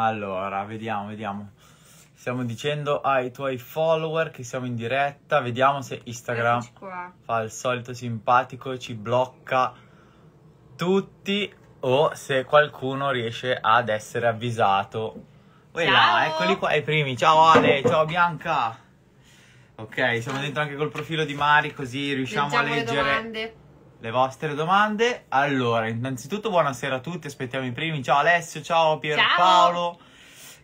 Allora, vediamo, vediamo. Stiamo dicendo ai tuoi follower che siamo in diretta. Vediamo se Instagram fa il solito simpatico, ci blocca tutti o se qualcuno riesce ad essere avvisato. Voilà, eccoli qua i primi. Ciao Ale, ciao Bianca. Ok, siamo dentro anche col profilo di Mari così riusciamo Leggiamo a leggere. Le domande le vostre domande. Allora, innanzitutto buonasera a tutti, aspettiamo i primi. Ciao Alessio, ciao Pierpaolo. Ciao.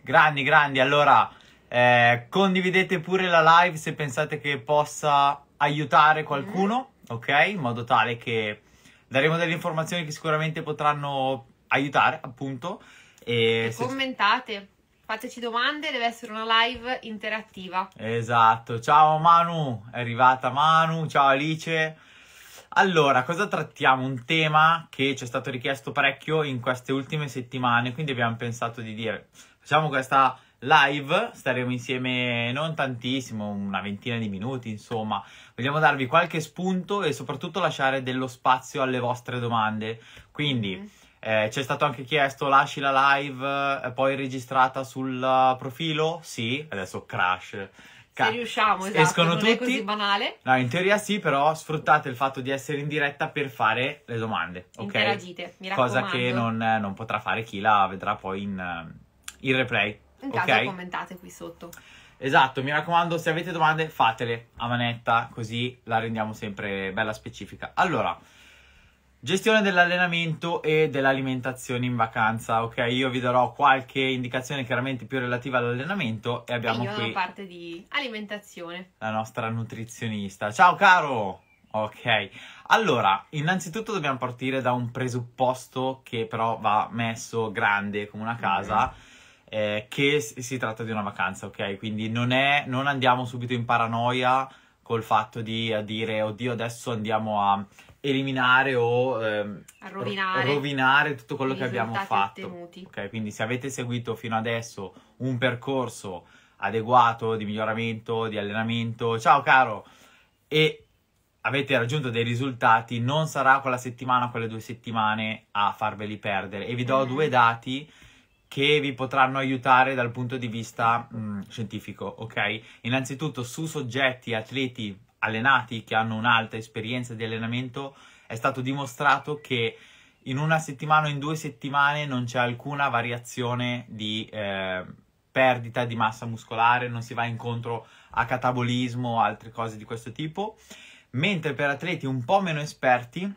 Grandi, grandi. Allora, eh, condividete pure la live se pensate che possa aiutare qualcuno, mm. ok? In modo tale che daremo delle informazioni che sicuramente potranno aiutare, appunto. E, e se... commentate. Fateci domande, deve essere una live interattiva. Esatto. Ciao Manu, è arrivata Manu. Ciao Alice. Allora, cosa trattiamo? Un tema che ci è stato richiesto parecchio in queste ultime settimane, quindi abbiamo pensato di dire facciamo questa live, staremo insieme non tantissimo, una ventina di minuti, insomma. Vogliamo darvi qualche spunto e soprattutto lasciare dello spazio alle vostre domande. Quindi mhm. eh, ci è stato anche chiesto lasci la live eh, poi registrata sul eh, profilo? Sì, adesso crash se riusciamo, esatto, escono non tutti. è così banale. No, in teoria sì, però sfruttate il fatto di essere in diretta per fare le domande, ok? mi Cosa che non, non potrà fare chi la vedrà poi in, eh, in replay. In caso okay? commentate qui sotto. Esatto, mi raccomando, se avete domande fatele a manetta, così la rendiamo sempre bella specifica. Allora, Gestione dell'allenamento e dell'alimentazione in vacanza, ok? Io vi darò qualche indicazione chiaramente più relativa all'allenamento e abbiamo e io qui... parte di alimentazione. La nostra nutrizionista. Ciao caro! Ok, allora, innanzitutto dobbiamo partire da un presupposto che però va messo grande come una casa, okay. eh, che si tratta di una vacanza, ok? Quindi non, è, non andiamo subito in paranoia col fatto di dire, oddio, adesso andiamo a eliminare o ehm, rovinare, rovinare, tutto quello che abbiamo fatto. Ottenuti. Ok, quindi se avete seguito fino adesso un percorso adeguato di miglioramento, di allenamento, ciao caro, e avete raggiunto dei risultati, non sarà quella settimana, quelle due settimane a farveli perdere. E vi do mm. due dati che vi potranno aiutare dal punto di vista mh, mm, scientifico, ok? Innanzitutto su soggetti atleti allenati, che hanno un'alta esperienza di allenamento, è stato dimostrato che in una settimana o in due settimane non c'è alcuna variazione di eh, perdita di massa muscolare, non si va incontro a catabolismo o altre cose di questo tipo, mentre per atleti un po' meno esperti,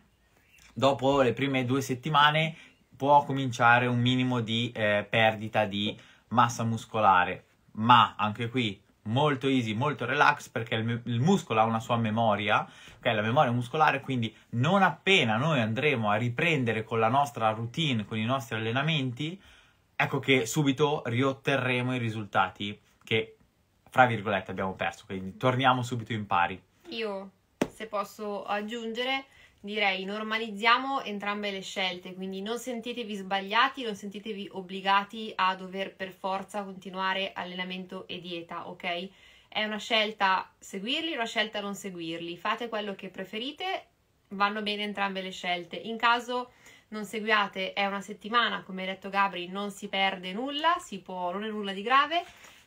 dopo le prime due settimane può cominciare un minimo di eh, perdita di massa muscolare, ma anche qui molto easy, molto relax perché il, il, muscolo ha una sua memoria, ok? La memoria muscolare, quindi non appena noi andremo a riprendere con la nostra routine, con i nostri allenamenti, ecco che subito riotterremo i risultati che fra virgolette abbiamo perso, quindi torniamo subito in pari. Io se posso aggiungere direi normalizziamo entrambe le scelte, quindi non sentitevi sbagliati, non sentitevi obbligati a dover per forza continuare allenamento e dieta, ok? È una scelta seguirli, una scelta non seguirli, fate quello che preferite, vanno bene entrambe le scelte. In caso non seguiate è una settimana, come ha detto Gabri, non si perde nulla, si può, non è nulla di grave.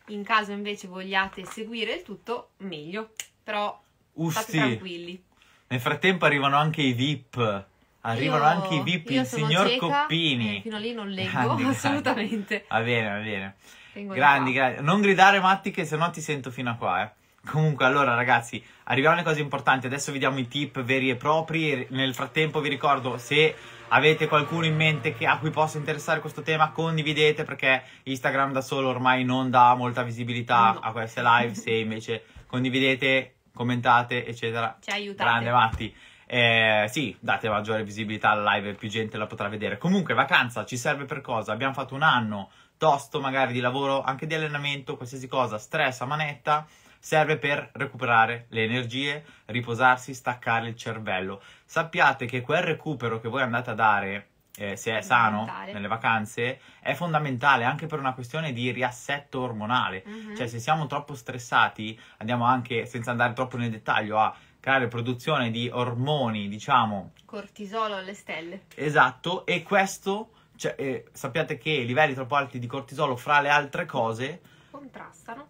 In caso invece vogliate seguire il tutto, meglio. Però Usti. state tranquilli. Nel frattempo arrivano anche i VIP. Arrivano io, anche i VIP, il signor cieca, Coppini. Eh, fino a lì non leggo grandi, assolutamente. Va bene, va bene. Vengo grandi, grandi. Non gridare, Matti, che sennò ti sento fino a qua, eh. Comunque, allora, ragazzi, arriviamo alle cose importanti. Adesso vediamo i tip veri e propri. Nel frattempo, vi ricordo se avete qualcuno in mente che, a cui possa interessare questo tema, condividete perché Instagram da solo ormai non dà molta visibilità no. a queste live. Se invece condividete commentate, eccetera. Ci aiutate. Grande Matti. Eh, sì, date maggiore visibilità al live, più gente la potrà vedere. Comunque, vacanza ci serve per cosa? Abbiamo fatto un anno tosto, magari di lavoro, anche di allenamento, qualsiasi cosa, stress a manetta. Serve per recuperare le energie, riposarsi, staccare il cervello. Sappiate che quel recupero che voi andate a dare eh, se è sano nelle vacanze, è fondamentale anche per una questione di riassetto ormonale. Uh-huh. Cioè, se siamo troppo stressati, andiamo anche, senza andare troppo nel dettaglio, a creare produzione di ormoni, diciamo... Cortisolo alle stelle. Esatto, e questo... Cioè, eh, sappiate che i livelli troppo alti di cortisolo, fra le altre cose... Contrastano.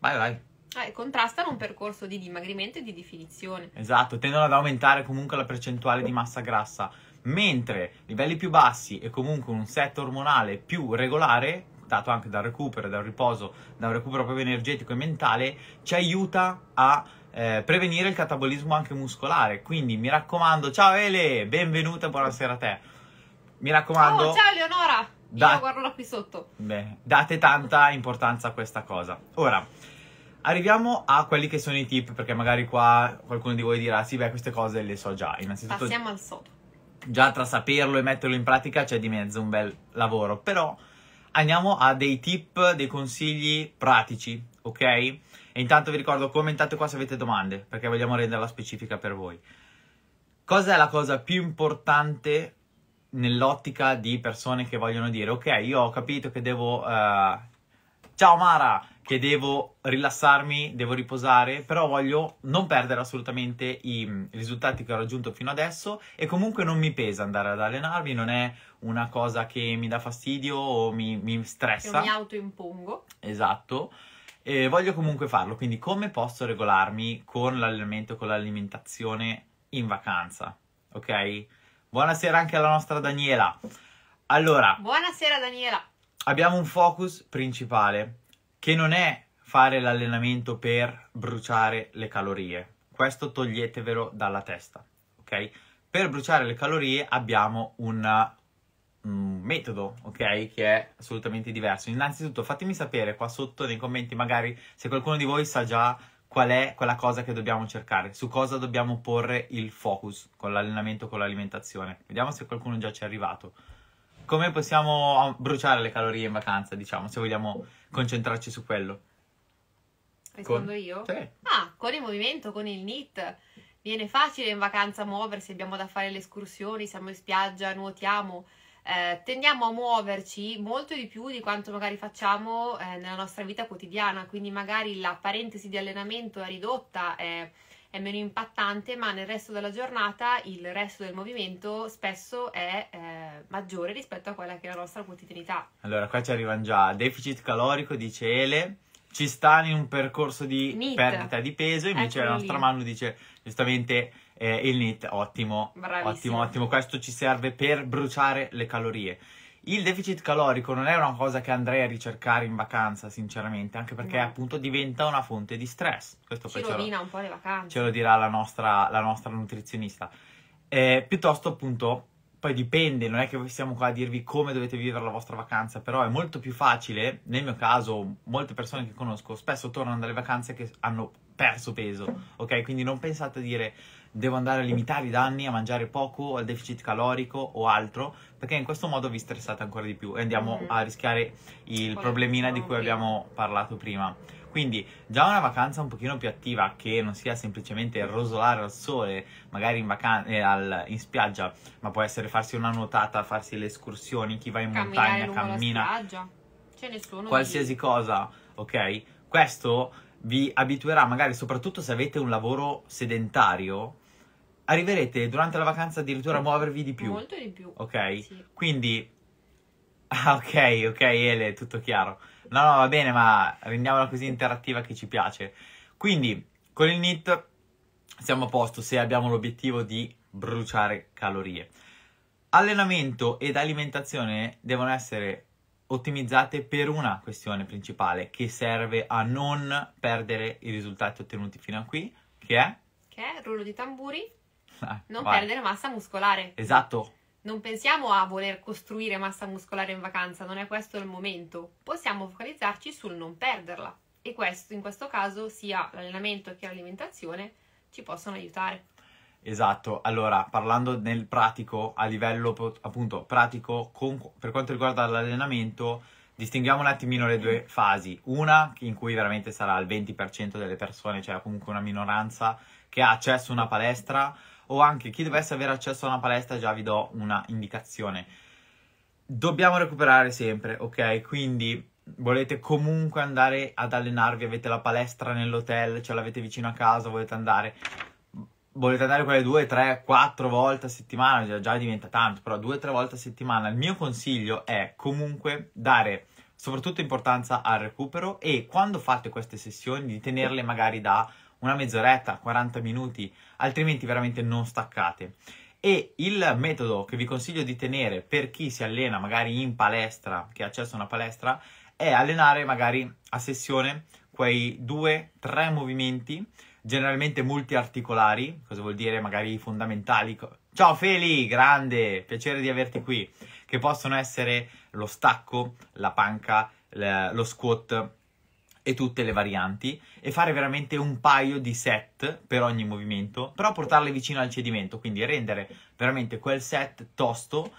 Vai, vai. Eh, contrastano un percorso di dimagrimento e di definizione. Esatto, tendono ad aumentare comunque la percentuale di massa grassa mentre livelli più bassi e comunque un set ormonale più regolare, dato anche dal recupero, dal riposo, da un recupero proprio energetico e mentale, ci aiuta a eh, prevenire il catabolismo anche muscolare. Quindi mi raccomando, ciao Ele, benvenuta, buonasera a te. Mi raccomando. Oh, ciao Eleonora. Da- Io guardo qui sotto. Beh, date tanta importanza a questa cosa. Ora, Arriviamo a quelli che sono i tip, perché magari qua qualcuno di voi dirà: Sì, beh, queste cose le so già. Innanzitutto, passiamo al sodo già tra saperlo e metterlo in pratica c'è di mezzo un bel lavoro, però andiamo a dei tip, dei consigli pratici, ok? E intanto vi ricordo commentate qua se avete domande, perché vogliamo renderla specifica per voi. Cosa è la cosa più importante nell'ottica di persone che vogliono dire ok, io ho capito che devo... Uh... Ciao Mara! che devo rilassarmi, devo riposare, però voglio non perdere assolutamente mm, i risultati che ho raggiunto fino adesso e comunque non mi pesa andare ad allenarmi, non è una cosa che mi dà fastidio o mi, mi stressa. Che mi autoimpongo. Esatto. E voglio comunque farlo, quindi come posso regolarmi con l'allenamento, con l'alimentazione in vacanza? Ok? Buonasera anche alla nostra Daniela. Allora, buonasera Daniela. Abbiamo un focus principale che non è fare l'allenamento per bruciare le calorie. Questo toglietevelo dalla testa, ok? Per bruciare le calorie abbiamo un metodo, ok? Che è assolutamente diverso. Innanzitutto fatemi sapere qua sotto nei commenti magari se qualcuno di voi sa già qual è quella cosa che dobbiamo cercare, su cosa dobbiamo porre il focus con l'allenamento, con l'alimentazione. Vediamo se qualcuno già ci è arrivato. Come possiamo ah, bruciare le calorie in vacanza, diciamo, se vogliamo concentrarci su quello. Rispondo con... io? Sì. Ah, con il movimento, con il NIT. Viene facile in vacanza muoversi, abbiamo da fare le escursioni, siamo in spiaggia, nuotiamo. Eh, tendiamo a muoverci molto di più di quanto magari facciamo eh, nella nostra vita quotidiana, quindi magari la parentesi di allenamento è ridotta. Eh, è meno impattante, ma nel resto della giornata il resto del movimento spesso è eh, maggiore rispetto a quella che è la nostra quotidianità. Allora, qua ci arrivano già deficit calorico, dice Ele. Ci sta in un percorso di Neat. perdita di peso, invece Eccoli la nostra mano dice giustamente eh, il NIT, ottimo, Bravissimo. ottimo, ottimo, questo ci serve per bruciare le calorie. Il deficit calorico non è una cosa che andrei a ricercare in vacanza, sinceramente, anche perché no. appunto diventa una fonte di stress. Questo Ci rovina un po' le vacanze. Ce lo dirà la nostra, la nostra nutrizionista. Eh, piuttosto appunto, poi dipende, non è che siamo qua a dirvi come dovete vivere la vostra vacanza, però è molto più facile, nel mio caso, molte persone che conosco spesso tornano dalle vacanze che hanno perso peso, ok? Quindi non pensate a dire devo andare a limitare i danni, a mangiare poco, al deficit calorico o altro, perché in questo modo vi stressate ancora di più e andiamo mm-hmm. a rischiare il problemino di cui abbiamo parlato prima. Quindi già una vacanza un pochino più attiva, che non sia semplicemente rosolare al sole, magari in, vacan- eh, al, in spiaggia, ma può essere farsi una nuotata, farsi le escursioni, chi va in Camminare montagna cammina. Ce C'è cioè, nessuno. Qualsiasi di... cosa, ok? Questo vi abituerà, magari soprattutto se avete un lavoro sedentario, arriverete durante la vacanza addirittura a muovervi di più. Molto di più. Ok? Sì. Quindi... Ah, ok, ok, Ele, tutto chiaro. No, no, va bene, ma rendiamola così interattiva che ci piace. Quindi, con il NIT siamo a posto se abbiamo l'obiettivo di bruciare calorie. Allenamento ed alimentazione devono essere ottimizzate per una questione principale che serve a non perdere i risultati ottenuti fino a qui, che è... Che è? Rullo di tamburi? non vai. perdere massa muscolare. Esatto. Non pensiamo a voler costruire massa muscolare in vacanza, non è questo il momento. Possiamo focalizzarci sul non perderla. E questo, in questo caso, sia l'allenamento che l'alimentazione ci possono aiutare. Esatto, allora parlando nel pratico, a livello appunto pratico, con, per quanto riguarda l'allenamento, distinguiamo un attimino le due fasi. Una in cui veramente sarà il 20% delle persone, cioè comunque una minoranza, che ha accesso a una palestra o anche chi dovesse avere accesso a una palestra, già vi do una indicazione. Dobbiamo recuperare sempre, ok? Quindi volete comunque andare ad allenarvi, avete la palestra nell'hotel, ce l'avete vicino a casa, volete andare volete andare quelle due, tre, quattro volte a settimana, già, già diventa tanto, però due, tre volte a settimana, il mio consiglio è comunque dare soprattutto importanza al recupero e quando fate queste sessioni di tenerle magari da una mezz'oretta, 40 minuti, altrimenti veramente non staccate. E il metodo che vi consiglio di tenere per chi si allena magari in palestra, che ha accesso a una palestra, è allenare magari a sessione quei 2 tre movimenti, generalmente multiarticolari, cosa vuol dire magari fondamentali. Ciao Feli, grande, piacere di averti qui, che possono essere lo stacco, la panca, lo squat, e tutte le varianti e fare veramente un paio di set per ogni movimento, però portarle vicino al cedimento, quindi rendere veramente quel set tosto,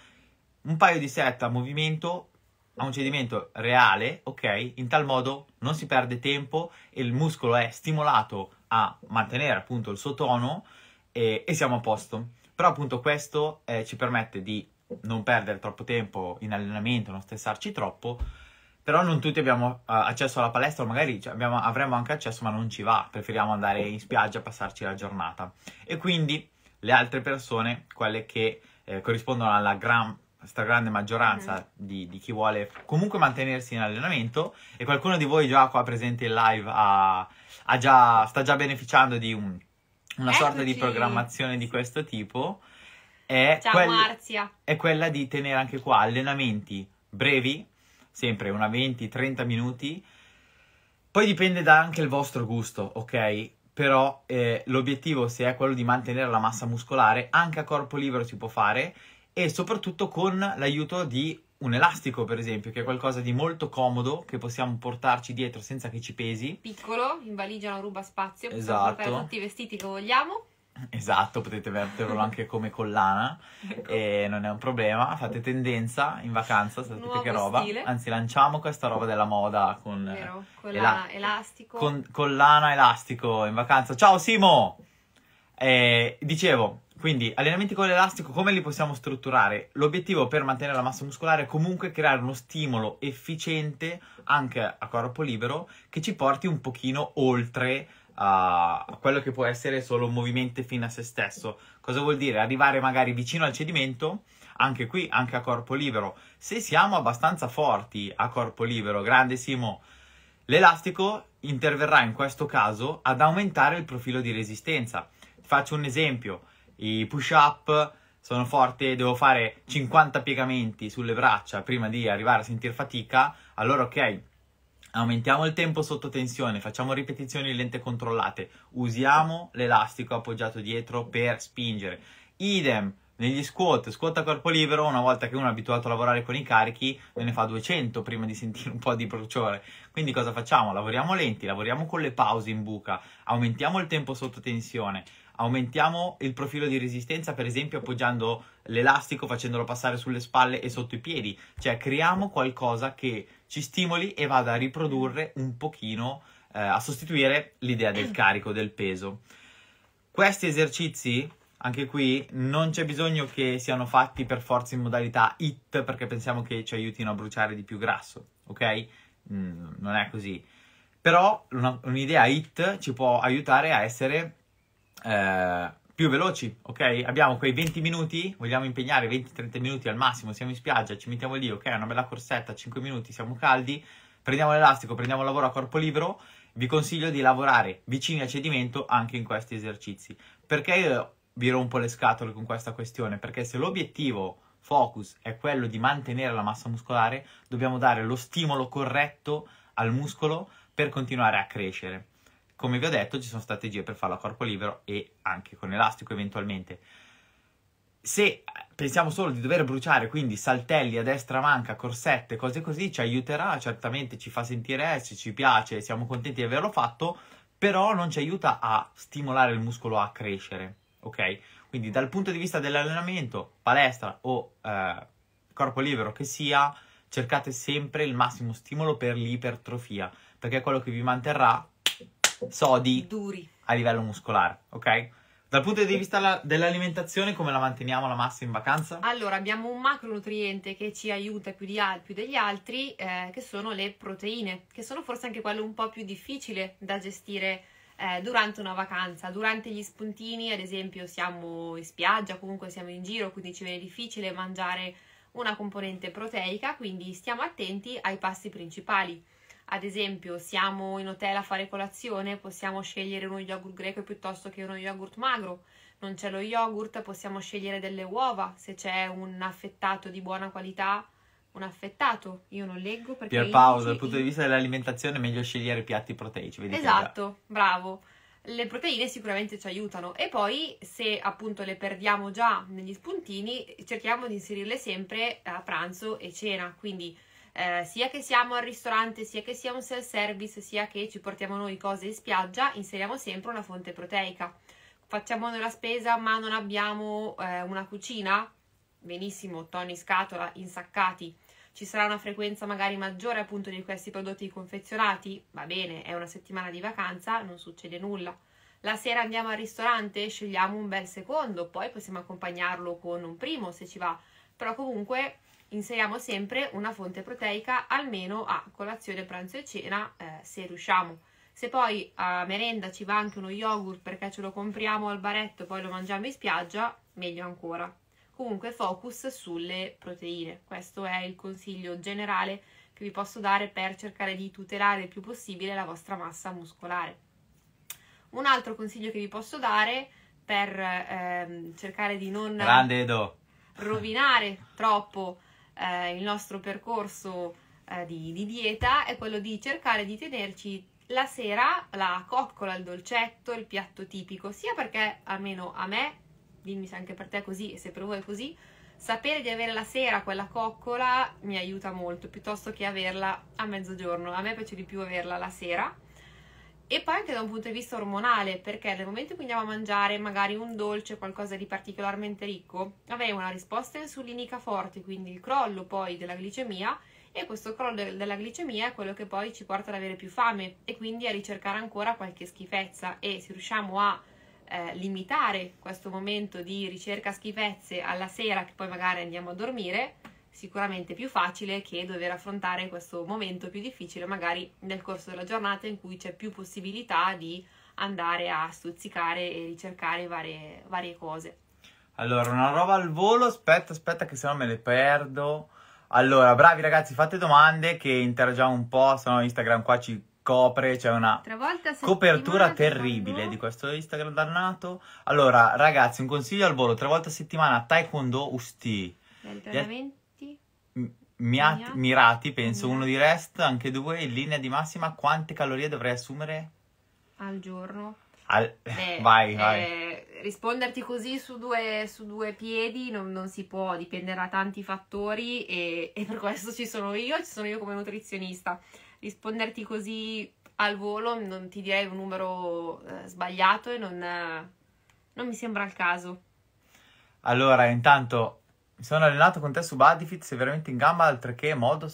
un paio di set a movimento a un cedimento reale, ok? In tal modo non si perde tempo e il muscolo è stimolato a mantenere appunto il suo tono e, e siamo a posto. Però appunto questo eh, ci permette di non perdere troppo tempo in allenamento, non stressarci troppo però non tutti abbiamo eh, accesso alla palestra, o magari cioè, abbiamo, avremo anche accesso, ma non ci va. Preferiamo andare in spiaggia, a passarci la giornata. E quindi le altre persone, quelle che eh, corrispondono alla gran stragrande maggioranza mm di, di, chi vuole comunque mantenersi in allenamento e qualcuno di voi già qua presente in live ha, ha già, sta già beneficiando di un, una Eccoci. sorta di programmazione di questo tipo è, Ciao, quel, è quella di tenere anche qua allenamenti brevi sempre una 20-30 minuti. Poi dipende da anche il vostro gusto, ok? Però eh, l'obiettivo se è quello di mantenere la massa muscolare, anche a corpo libero si può fare e soprattutto con l'aiuto di un elastico, per esempio, che è qualcosa di molto comodo che possiamo portarci dietro senza che ci pesi. Piccolo, in valigia non ruba spazio, esatto. possiamo portare tutti i vestiti che vogliamo. Esatto, potete metterlo anche come collana ecco. e non è un problema, fate tendenza in vacanza, sapete Nuovo che roba. Stile. Anzi, lanciamo questa roba della moda con Vero. elastico. Con, collana elastico in vacanza. Ciao Simo! Eh, dicevo, quindi allenamenti con l'elastico come li possiamo strutturare? L'obiettivo per mantenere la massa muscolare è comunque creare uno stimolo efficiente anche a corpo libero che ci porti un pochino oltre a quello che può essere solo un movimento fino a se stesso. Cosa vuol dire? Arrivare magari vicino al cedimento, anche qui, anche a corpo libero. Se siamo abbastanza forti a corpo libero, grande Simo, l'elastico interverrà in questo caso ad aumentare il profilo di resistenza. Faccio un esempio, i push-up sono forti, devo fare 50 piegamenti sulle braccia prima di arrivare a sentire fatica, allora ok, Aumentiamo il tempo sotto tensione, facciamo ripetizioni lente controllate, usiamo l'elastico appoggiato dietro per spingere. Idem negli squat, squat a corpo libero, una volta che uno è abituato a lavorare con i carichi, ve ne fa 200 prima di sentire un po' di bruciore. Quindi cosa facciamo? Lavoriamo lenti, lavoriamo con le pause in buca, aumentiamo il tempo sotto tensione, aumentiamo il profilo di resistenza, per esempio appoggiando l'elastico, facendolo passare sulle spalle e sotto i piedi, cioè creiamo qualcosa che ci stimoli e vada a riprodurre un pochino, eh, a sostituire l'idea del carico, del peso. Questi esercizi, anche qui, non c'è bisogno che siano fatti per forza in modalità HIT perché pensiamo che ci aiutino a bruciare di più grasso, ok? Mm, non è così. Però una, un'idea HIT ci può aiutare a essere... Eh, più veloci, ok? Abbiamo quei 20 minuti, vogliamo impegnare 20-30 minuti al massimo, siamo in spiaggia, ci mettiamo lì, ok? Una bella corsetta, 5 minuti, siamo caldi, prendiamo l'elastico, prendiamo il lavoro a corpo libero. Vi consiglio di lavorare vicini al cedimento anche in questi esercizi. Perché io vi rompo le scatole con questa questione? Perché se l'obiettivo focus è quello di mantenere la massa muscolare, dobbiamo dare lo stimolo corretto al muscolo per continuare a crescere. Come vi ho detto, ci sono strategie per farlo a corpo libero e anche con elastico eventualmente. Se eh, pensiamo solo di dover bruciare quindi saltelli a destra manca, corsette, cose così, ci aiuterà, certamente ci fa sentire S, eh, ci piace, siamo contenti di averlo fatto, però non ci aiuta a stimolare il muscolo a crescere, ok? Quindi dal punto di vista dell'allenamento, palestra o eh, corpo libero che sia, cercate sempre il massimo stimolo per l'ipertrofia, perché è quello che vi manterrà sodi Duri. a livello muscolare, ok? Dal punto di vista la, dell'alimentazione, come la manteniamo alla massa in vacanza? Allora, abbiamo un macronutriente che ci aiuta più, di, più degli altri, eh, che sono le proteine, che sono forse anche quello un po' più difficile da gestire eh, durante una vacanza. Durante gli spuntini, ad esempio, siamo in spiaggia, comunque siamo in giro, quindi ci viene difficile mangiare una componente proteica, quindi stiamo attenti ai pasti principali ad esempio siamo in hotel a fare colazione, possiamo scegliere uno yogurt greco piuttosto che uno yogurt magro, non c'è lo yogurt, possiamo scegliere delle uova, se c'è un affettato di buona qualità, un affettato, io non leggo perché... Pier Pierpaolo, dal punto di vista dell'alimentazione è meglio scegliere piatti proteici, vedi Esatto, bravo. Le proteine sicuramente ci aiutano e poi se appunto le perdiamo già negli spuntini cerchiamo di inserirle sempre a pranzo e cena, quindi eh, sia che siamo al ristorante, sia che sia un self-service, sia che ci portiamo noi cose in spiaggia, inseriamo sempre una fonte proteica. Facciamo noi la spesa ma non abbiamo eh, una cucina? Benissimo, toni scatola, insaccati. Ci sarà una frequenza magari maggiore appunto di questi prodotti confezionati? Va bene, è una settimana di vacanza, non succede nulla. La sera andiamo al ristorante, scegliamo un bel secondo, poi possiamo accompagnarlo con un primo se ci va. Però comunque inseriamo sempre una fonte proteica almeno a colazione, pranzo e cena eh, se riusciamo. Se poi a merenda ci va anche uno yogurt perché ce lo compriamo al baretto e poi lo mangiamo in spiaggia, meglio ancora. Comunque focus sulle proteine, questo è il consiglio generale che vi posso dare per cercare di tutelare il più possibile la vostra massa muscolare. Un altro consiglio che vi posso dare per ehm, cercare di non rovinare troppo eh, il nostro percorso eh, di, di dieta è quello di cercare di tenerci la sera la coccola, il dolcetto, il piatto tipico, sia perché almeno a me, dimmi se anche per te è così e se per voi è così, sapere di avere la sera quella coccola mi aiuta molto piuttosto che averla a mezzogiorno. A me piace di più averla la sera e poi anche da un punto di vista ormonale, perché nel momento in cui andiamo a mangiare magari un dolce, qualcosa di particolarmente ricco, avremo una risposta insulinica forte, quindi il crollo poi della glicemia e questo crollo della glicemia è quello che poi ci porta ad avere più fame e quindi a ricercare ancora qualche schifezza e se riusciamo a eh, limitare questo momento di ricerca schifezze alla sera che poi magari andiamo a dormire, sicuramente più facile che dover affrontare questo momento più difficile magari nel corso della giornata in cui c'è più possibilità di andare a stuzzicare e ricercare varie, varie cose. Allora, una roba al volo, aspetta, aspetta che se no me le perdo. Allora, bravi ragazzi, fate domande che interagiamo un po', sennò Instagram qua ci copre, c'è una copertura terribile di questo Instagram dannato. Allora, ragazzi, un consiglio al volo, tre volte a settimana taekwondo usti. L'allenamento mia- mirati, penso Mia. uno di rest, anche due, in linea di massima quante calorie dovrei assumere? Al giorno. Al... Eh, vai, eh, vai. risponderti così su due, su due piedi non, non, si può, dipenderà da tanti fattori e, e, per questo ci sono io, ci sono io come nutrizionista. Risponderti così al volo non ti direi un numero eh, sbagliato e non, non mi sembra il caso. Allora, intanto mi sono allenato con te su Badifit, sei veramente in gamba, oltre che modo...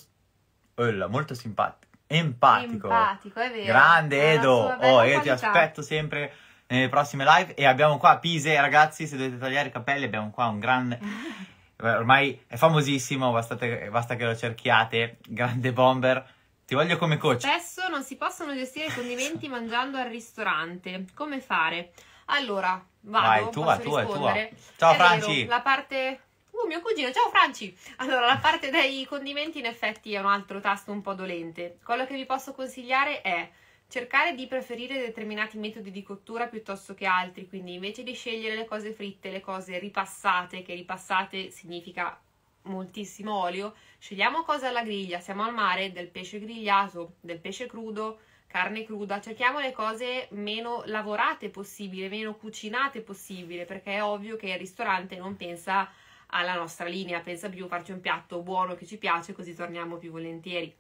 Oh, molto simpatico. Empatico. Empatico, è vero. Grande Edo. Oh, io ti aspetto sempre nelle prossime live. E abbiamo qua Pise, ragazzi, se dovete tagliare i capelli abbiamo qua un grande... Ormai è famosissimo, bastate, basta che lo cerchiate. Grande bomber. Ti voglio come coach. Spesso non si possono gestire i condimenti mangiando al ristorante. Come fare? Allora, vado, Vai, tua, posso tua, rispondere? Tua. Ciao è Franci. Vero, la parte Uh, mio cugino, ciao Franci! Allora, la parte dei condimenti in effetti è un altro tasto un po' dolente. Quello che vi posso consigliare è cercare di preferire determinati metodi di cottura piuttosto che altri, quindi invece di scegliere le cose fritte, le cose ripassate, che ripassate significa moltissimo olio, scegliamo cose alla griglia, siamo al mare, del pesce grigliato, del pesce crudo, carne cruda, cerchiamo le cose meno lavorate possibile, meno cucinate possibile, perché è ovvio che il ristorante non pensa a alla nostra linea, pensa più farci un piatto buono che ci piace così torniamo più volentieri.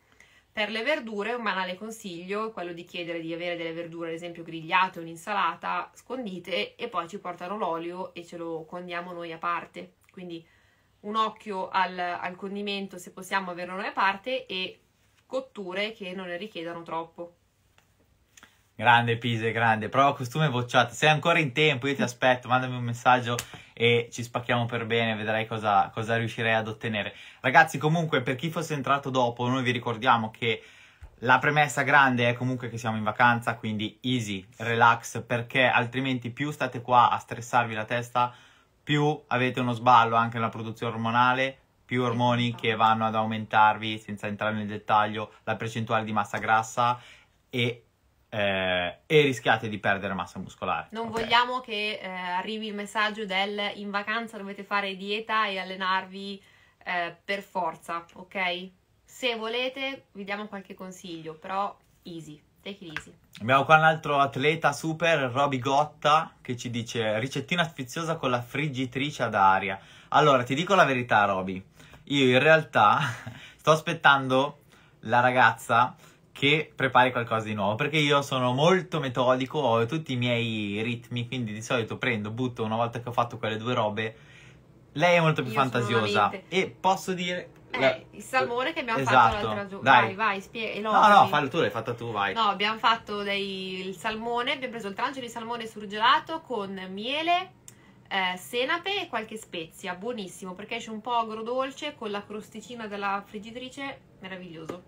Per le verdure un banale consiglio è quello di chiedere di avere delle verdure, ad esempio grigliate o un'insalata, scondite e poi ci portano l'olio e ce lo condiamo noi a parte. Quindi un occhio al, al condimento se possiamo averlo noi a parte e cotture che non ne richiedano troppo. Grande Pise, grande. Prova costume bocciato. Sei ancora in tempo, io ti aspetto. Mandami un messaggio e ci spacchiamo per bene, vedrai cosa, cosa riuscirei ad ottenere. Ragazzi, comunque, per chi fosse entrato dopo, noi vi ricordiamo che la premessa grande è comunque che siamo in vacanza, quindi easy, relax, perché altrimenti più state qua a stressarvi la testa, più avete uno sballo anche nella produzione ormonale, più ormoni esatto. che vanno ad aumentarvi, senza entrare nel dettaglio, la percentuale di massa grassa e eh, e rischiate di perdere massa muscolare. Non okay. vogliamo che eh, arrivi il messaggio del in vacanza dovete fare dieta e allenarvi eh, per forza, ok? Se volete vi diamo qualche consiglio, però easy. Take it easy. Abbiamo qua un altro atleta super, Roby Gotta, che ci dice ricettina sfiziosa con la friggitrice ad aria. Allora, ti dico la verità, Roby. Io in realtà sto aspettando la ragazza che prepari qualcosa di nuovo perché io sono molto metodico, ho tutti i miei ritmi, quindi di solito prendo, butto una volta che ho fatto quelle due robe. Lei è molto più io fantasiosa e posso dire eh, il salmone che abbiamo esatto. fatto l'altra giornata. Vai, vai, spiega. No, no, fallo tu, l'hai fatta tu, vai. No, abbiamo fatto dei... il salmone, abbiamo preso il trancio di salmone surgelato con miele, eh, senape e qualche spezia. Buonissimo, perché esce un po' agrodolce con la crosticina della friggitrice. Meraviglioso.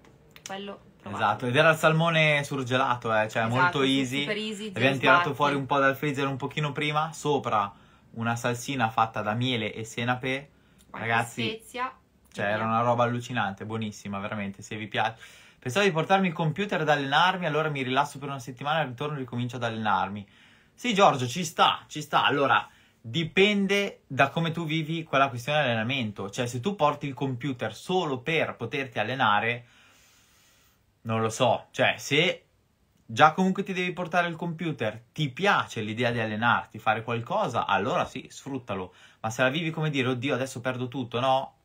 Quello provare. Esatto, ed era il salmone surgelato, eh, cioè esatto, molto easy. Super easy Abbiamo tirato fuori un po' dal freezer un pochino prima, sopra una salsina fatta da miele e senape. Qualche Ragazzi, spezia. Cioè, era una roba allucinante, buonissima, veramente, se vi piace. Pensavo di portarmi il computer ad allenarmi, allora mi rilasso per una settimana e ritorno e ricomincio ad allenarmi. Sì, Giorgio, ci sta, ci sta. Allora, dipende da come tu vivi quella questione di allenamento. Cioè, se tu porti il computer solo per poterti allenare non lo so, cioè se già comunque ti devi portare il computer, ti piace l'idea di allenarti, fare qualcosa, allora sì, sfruttalo. Ma se la vivi come dire, oddio, adesso perdo tutto, no?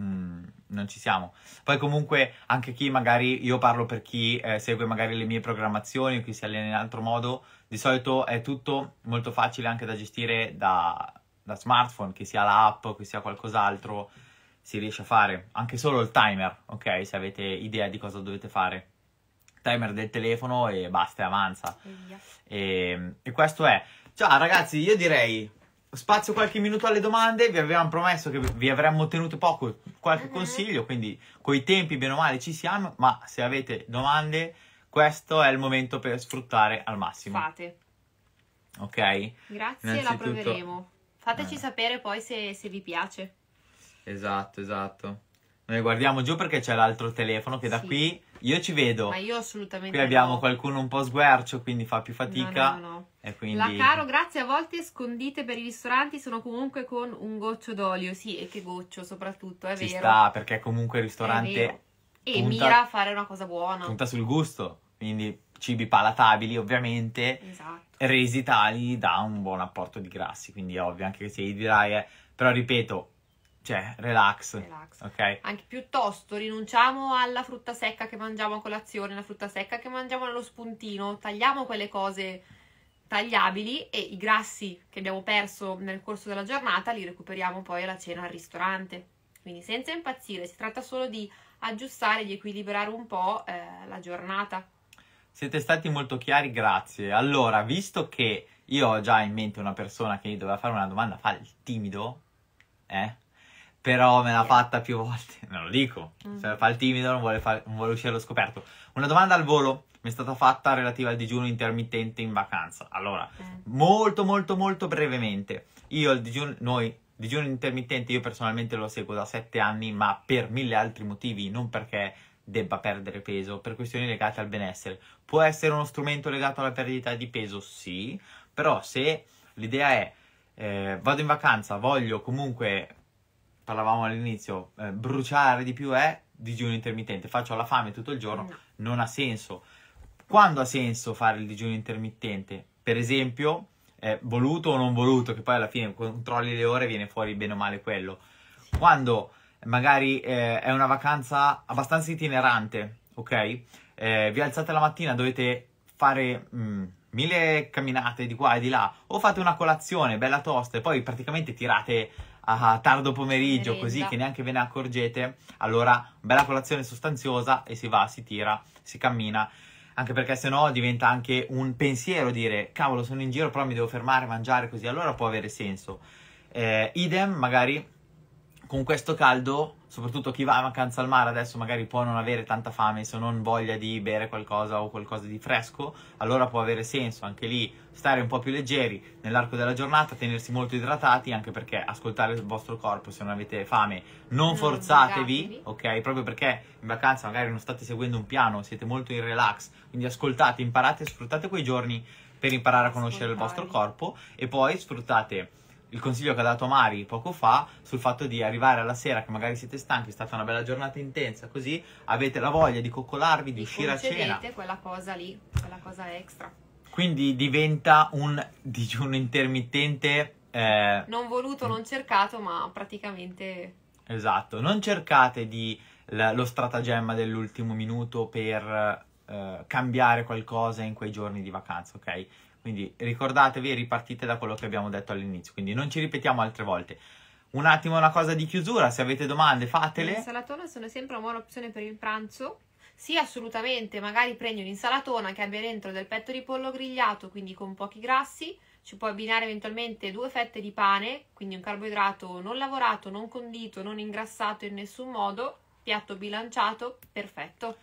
Mm, non ci siamo. Poi comunque anche chi magari, io parlo per chi eh, segue magari le mie programmazioni o chi si allena in altro modo, di solito è tutto molto facile anche da gestire da, da smartphone, che sia l'app, che sia qualcos'altro si riesce a fare, anche solo il timer, ok? Se avete idea di cosa dovete fare. Timer del telefono e basta, avanza. E, ehm, e questo è. Ciao ragazzi, io direi spazio qualche minuto alle domande. Vi avevamo promesso che vi avremmo tenuto poco qualche uh-huh. consiglio, quindi coi tempi bene o male ci siamo, ma se avete domande, questo è il momento per sfruttare al massimo. Fate. Ok? Grazie, Innanzitutto... la proveremo. Fateci eh. sapere poi se, se vi piace. Esatto, esatto. Noi guardiamo giù perché c'è l'altro telefono che da qui io ci vedo. Ma io assolutamente. Qui abbiamo no. qualcuno un po' sguercio, quindi fa più fatica. No, no, no. E quindi... La caro, grazie. A volte scondite per i ristoranti sono comunque con un goccio d'olio. Sì, e che goccio soprattutto, è ci vero. sta, perché comunque il ristorante... E punta, mira a fare una cosa buona. Punta sul gusto, quindi cibi palatabili ovviamente. Esatto. Resi tali da un buon apporto di grassi, quindi è ovvio anche che si idrata. Eh. Però ripeto, cioè, relax. relax. Okay. Anche piuttosto rinunciamo alla frutta secca che mangiamo a colazione, alla frutta secca che mangiamo allo spuntino, tagliamo quelle cose tagliabili e i grassi che abbiamo perso nel corso della giornata li recuperiamo poi alla cena al ristorante. Quindi senza impazzire, si tratta solo di aggiustare, di equilibrare un po' eh, la giornata. Siete stati molto chiari, grazie. Allora, visto che io ho già in mente una persona che doveva fare una domanda, fa il timido, eh? però me l'ha fatta più volte. Non lo dico, mm. Se fa il timido, non vuole, fa- non vuole uscire allo scoperto. Una domanda al volo mi è stata fatta relativa al digiuno intermittente in vacanza. Allora, mm. molto, molto, molto brevemente, io il digiuno, noi, digiuno intermittente, io personalmente lo seguo da sette anni, ma per mille altri motivi, non perché debba perdere peso, per questioni legate al benessere. Può essere uno strumento legato alla perdita di peso? Sì, però se l'idea è eh, vado in vacanza, voglio comunque parlavamo all'inizio, eh, bruciare di più è digiuno intermittente, faccio la fame tutto il giorno, no. non ha senso. Quando ha senso fare il digiuno intermittente? Per esempio, eh, voluto o non voluto, che poi alla fine controlli le ore e viene fuori bene o male quello. Quando magari eh, è una vacanza abbastanza itinerante, ok? Eh, vi alzate la mattina, dovete fare mh, mm, mille camminate di qua e di là, o fate una colazione bella tosta e poi praticamente tirate a ah, tardo pomeriggio, Merenda. così che neanche ve ne accorgete, allora bella colazione sostanziosa e si va, si tira, si cammina. Anche perché sennò diventa anche un pensiero dire cavolo sono in giro però mi devo fermare, a mangiare così, allora può avere senso. Eh, idem magari con questo caldo soprattutto chi va a vacanza al mare adesso magari può non avere tanta fame, se non voglia di bere qualcosa o qualcosa di fresco, allora può avere senso anche lì stare un po' più leggeri nell'arco della giornata, tenersi molto idratati, anche perché ascoltare il vostro corpo se non avete fame, non, non forzatevi, ok? Proprio perché in vacanza magari non state seguendo un piano, siete molto in relax, quindi ascoltate, imparate, sfruttate quei giorni per imparare a conoscere Ascoltare. il vostro corpo e poi sfruttate il consiglio che ha dato Mari poco fa sul fatto di arrivare alla sera che magari siete stanchi, è stata una bella giornata intensa, così avete la voglia di coccolarvi, di uscire a cena. quella cosa lì, quella cosa extra. Quindi diventa un digiuno intermittente eh... non voluto, non cercato, ma praticamente Esatto, non cercate di la, lo stratagemma dell'ultimo minuto per eh, cambiare qualcosa in quei giorni di vacanza, ok? Quindi ricordatevi e ripartite da quello che abbiamo detto all'inizio. Quindi non ci ripetiamo altre volte. Un attimo una cosa di chiusura, se avete domande fatele. Le L'insalatona sono sempre una buona opzione per il pranzo. Sì, assolutamente, magari prendi un'insalatona che abbia dentro del petto di pollo grigliato, quindi con pochi grassi, ci puoi abbinare eventualmente due fette di pane, quindi un carboidrato non lavorato, non condito, non ingrassato in nessun modo, piatto bilanciato, perfetto.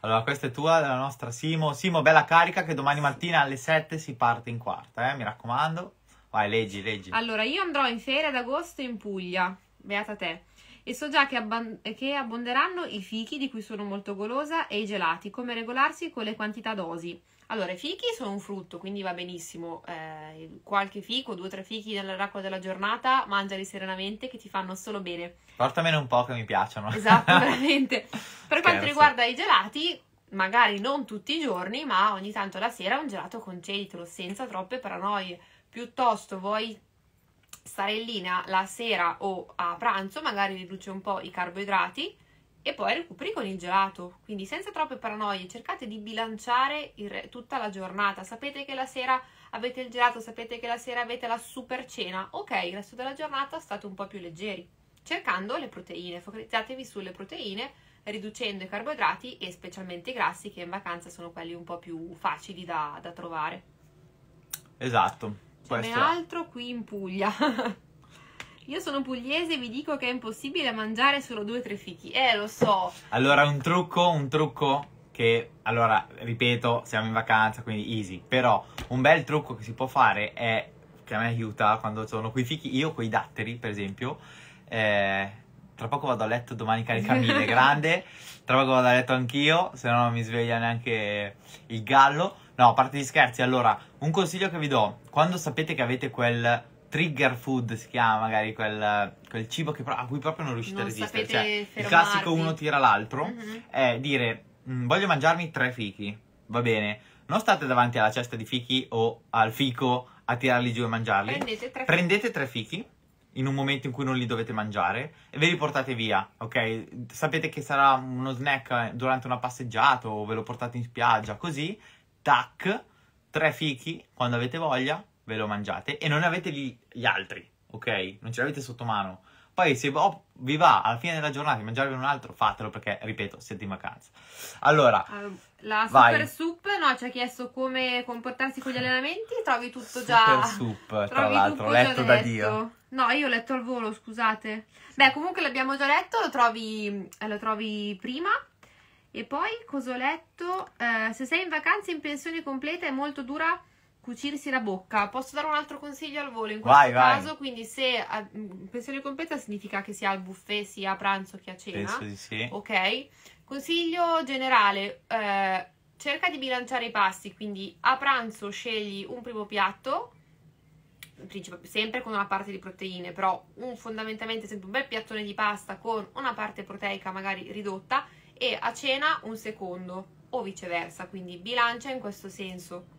Allora, questa è tua, della nostra Simo. Simo, bella carica che domani mattina alle 7 si parte in quarta, eh? mi raccomando. Vai, leggi, leggi. Allora, io andrò in ferie ad agosto in Puglia, beata te. E so già che, abband- che abbonderanno i fichi, di cui sono molto golosa, e i gelati, come regolarsi con le quantità dosi. Allora, i fichi sono un frutto, quindi va benissimo. Eh, qualche fico, due o tre fichi nell'acqua della giornata, mangiali serenamente che ti fanno solo bene. Portamene un po' che mi piacciono. Esatto, veramente. Per quanto riguarda i gelati, magari non tutti i giorni, ma ogni tanto la sera un gelato conceditelo senza troppe paranoie. Piuttosto vuoi stare in linea la sera o a pranzo, magari riduce un po' i carboidrati e poi recuperi con il gelato. Quindi senza troppe paranoie, cercate di bilanciare il, tutta la giornata. Sapete che la sera avete il gelato, sapete che la sera avete la super cena. Ok, il resto della giornata state un po' più leggeri. Cercando le proteine, focalizzatevi sulle proteine, riducendo i carboidrati e specialmente i grassi che in vacanza sono quelli un po' più facili da, da trovare. Esatto. Come altro qui in Puglia. Io sono pugliese e vi dico che è impossibile mangiare solo due o tre fichi. Eh, lo so. Allora, un trucco, un trucco che, allora, ripeto, siamo in vacanza, quindi easy. Però un bel trucco che si può fare è, che a me aiuta quando sono quei fichi, io con i datteri, per esempio, eh, tra poco vado a letto, domani carica 1000, grande. Tra poco vado a letto anch'io, se no non mi sveglia neanche il gallo. No, a parte gli scherzi, allora, un consiglio che vi do, quando sapete che avete quel trigger food si chiama magari quel, quel cibo che, a cui proprio non riuscite non a resistere. Cioè, il classico uno tira l'altro uh-huh. è dire mm, voglio mangiarmi tre fichi, va bene. Non state davanti alla cesta di fichi o al fico a tirarli giù e mangiarli. Prendete tre, Prendete tre fichi in un momento in cui non li dovete mangiare e ve li portate via, ok? Sapete che sarà uno snack eh, durante una passeggiata o ve lo portate in spiaggia, così, tac, tre fichi quando avete voglia, ve lo mangiate e non avete gli, gli altri, ok? Non ce l'avete sotto mano. Poi se oh, vi va alla fine della giornata di mangiarvi un altro, fatelo perché, ripeto, siete in vacanza. Allora, ah, la super vai. soup, no, ci ha chiesto come comportarsi con gli allenamenti, trovi tutto già... Super soup, tra l'altro, letto da Dio. No, io ho letto al volo, scusate. Beh, comunque l'abbiamo già letto, lo trovi, eh, lo trovi prima. E poi, cosa ho letto? Eh, se sei in vacanza in pensione completa è molto dura cucirsi la bocca. Posso dare un altro consiglio al volo in questo vai, caso? Vai. Quindi se a, ah, mm, pensione completa significa che sia al buffet, sia a pranzo che a cena. Penso di sì. Ok. Consiglio generale, eh, cerca di bilanciare i pasti, quindi a pranzo scegli un primo piatto, sempre con una parte di proteine, però un, fondamentalmente sempre un bel piattone di pasta con una parte proteica magari ridotta e a cena un secondo o viceversa, quindi bilancia in questo senso.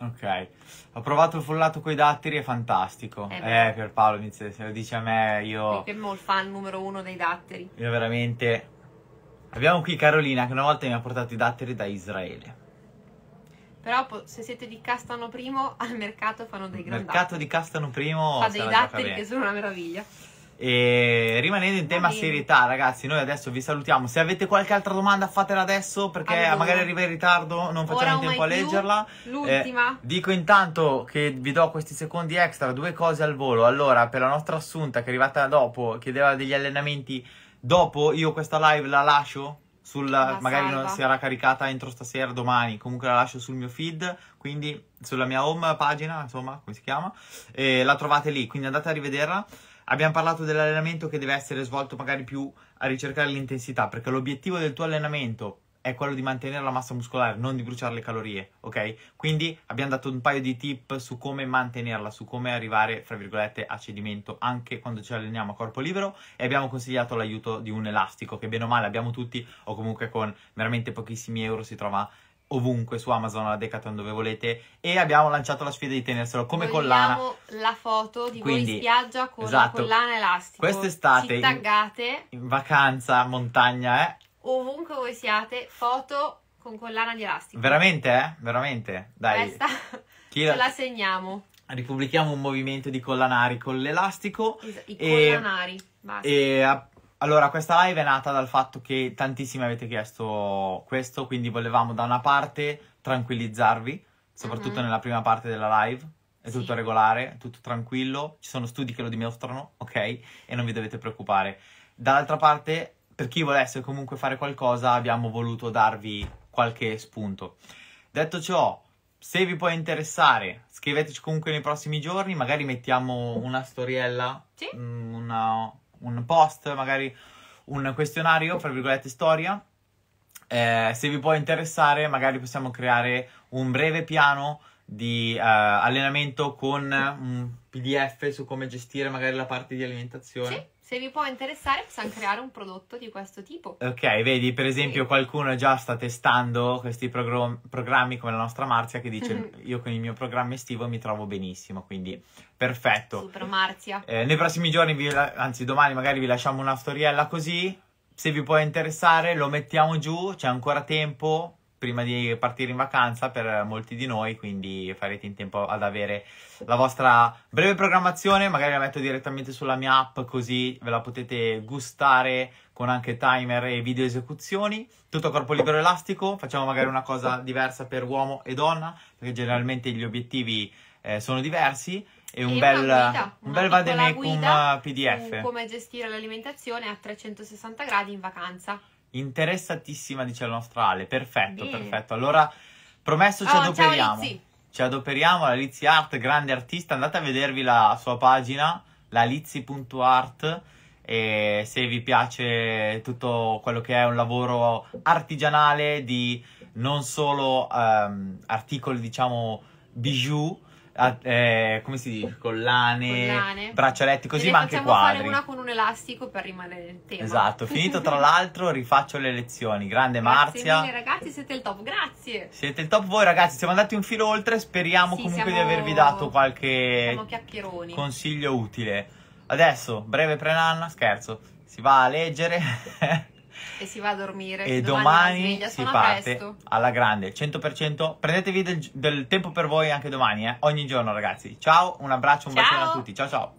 Ok, ho provato il frullato con i datteri, è fantastico. Eh, eh Pierpaolo, se lo dice a me, io... Siamo il fan numero uno dei datteri. Io veramente... Abbiamo qui Carolina che una volta mi ha portato i datteri da Israele. Però se siete di Castano Primo, al mercato fanno dei grandi. Il mercato di Castano Primo... Fa dei datteri che sono una meraviglia. E rimanendo in tema serietà, ragazzi, noi adesso vi salutiamo. Se avete qualche altra domanda, fatela adesso perché allora, magari arriva in ritardo, non facciamo in tempo a leggerla. L'ultima. Eh, dico intanto che vi do questi secondi extra, due cose al volo. Allora, per la nostra assunta che è arrivata dopo, chiedeva degli allenamenti dopo, io questa live la lascio sulla, la magari non sarà caricata entro stasera, domani, comunque la lascio sul mio feed, quindi sulla mia home pagina, insomma, come si chiama, e la trovate lì, quindi andate a rivederla. Abbiamo parlato dell'allenamento che deve essere svolto magari più a ricercare l'intensità, perché l'obiettivo del tuo allenamento è quello di mantenere la massa muscolare, non di bruciare le calorie, ok? Quindi abbiamo dato un paio di tip su come mantenerla, su come arrivare, fra virgolette, a cedimento anche quando ci alleniamo a corpo libero e abbiamo consigliato l'aiuto di un elastico che bene o male abbiamo tutti o comunque con veramente pochissimi euro si trova ovunque su Amazon, alla Decathlon, dove volete. E abbiamo lanciato la sfida di tenerselo come Vogliamo collana. la foto di Quindi, voi in spiaggia con esatto. la collana elastica. Quest'estate. Ci taggate. In, in vacanza, montagna, eh. Ovunque voi siate, foto con collana di elastica. Veramente, eh? Veramente. Dai. Questa Chi la... ce la segniamo. Ripubblichiamo un movimento di collanari con l'elastico. Es- I collanari. E... Basta. E allora, questa live è nata dal fatto che tantissimi avete chiesto questo, quindi volevamo da una parte tranquillizzarvi, soprattutto mm-hmm. nella prima parte della live, è tutto regolare, tutto tranquillo, ci sono studi che lo dimostrano, ok? E non vi dovete preoccupare. Dall'altra parte, per chi volesse comunque fare qualcosa, abbiamo voluto darvi qualche spunto. Detto ciò, se vi può interessare, scriveteci comunque nei prossimi giorni, magari mettiamo una storiella, sì. Mm, una un post, magari un questionario, fra virgolette, storia. Eh, se vi può interessare, magari possiamo creare un breve piano di eh, allenamento con un PDF su come gestire magari la parte di alimentazione. Sì. Se vi può interessare, possiamo creare un prodotto di questo tipo. Ok, vedi, per esempio, sì. qualcuno già sta testando questi progr- programmi come la nostra Marzia che dice: mhm. Io con il mio programma estivo mi trovo benissimo. Quindi, perfetto. Super Marzia. Eh, nei prossimi giorni, vi, anzi, domani magari vi lasciamo una storiella così. Se vi può interessare, lo mettiamo giù, c'è ancora tempo prima di partire in vacanza per molti di noi, quindi farete in tempo ad avere la vostra breve programmazione, magari la metto direttamente sulla mia app così ve la potete gustare con anche timer e video esecuzioni, tutto a corpo libero elastico, facciamo magari una cosa diversa per uomo e donna, perché generalmente gli obiettivi eh, sono diversi e un e bel, guida, un bel vademecum PDF. Come gestire l'alimentazione a 360 gradi in vacanza interessatissima, dice la nostra Ale. Perfetto, Bene. perfetto. Allora, promesso ci oh, adoperiamo. Ciao, ci adoperiamo, la Lizzy Art, grande artista. Andate a vedervi la sua pagina, lalizzy.art. E se vi piace tutto quello che è un lavoro artigianale di non solo um, articoli, diciamo, bijou, a, eh, come si dice, collane, collane. braccialetti, così, ma anche quadri. fare una con un elastico per rimanere in tema. Esatto, finito tra l'altro, rifaccio le lezioni. Grande Grazie Marzia. Grazie ragazzi, siete il top. Grazie. Siete il top voi ragazzi, siamo andati un filo oltre, speriamo sì, comunque siamo... di avervi dato qualche consiglio utile. Adesso, breve prenanna, scherzo, si va a leggere E si va a dormire. E domani, domani si parte presto. alla grande, 100%. Prendetevi del, del, tempo per voi anche domani, eh? ogni giorno ragazzi. Ciao, un abbraccio, un ciao. bacione a tutti. Ciao ciao.